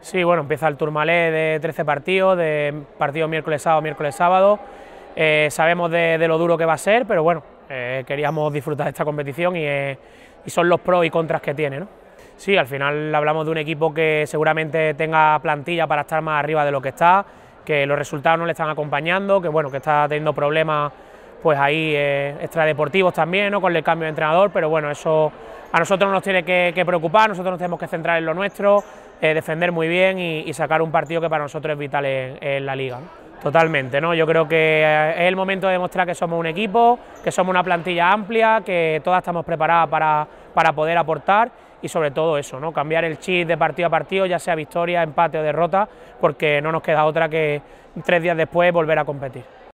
Sí, bueno, empieza el Tourmalet de 13 partidos, de partidos miércoles sábado, miércoles sábado. Eh, sabemos de, lo duro que va a ser, pero bueno, eh, queríamos disfrutar de esta competición eh, y, son los pros y contras que tiene. ¿no? Sí, al final hablamos de un equipo que seguramente tenga plantilla para estar más arriba de lo que está, que los resultados no le están acompañando, que bueno, que está teniendo problemas pues ahí extradeportivos también, ¿no? con el cambio de entrenador, pero bueno, eso a nosotros no nos tiene que, que preocupar, nosotros nos tenemos que centrar en lo nuestro, eh, defender muy bien y, sacar un partido que para nosotros es vital en, la liga. Totalmente, ¿no? Yo creo que eh, es el momento de demostrar que somos un equipo, que somos una plantilla amplia, que todas estamos preparadas para, para poder aportar y sobre todo eso, ¿no? Cambiar el chip de partido a partido, ya sea victoria, empate o derrota, porque no nos queda otra que tres días después volver a competir.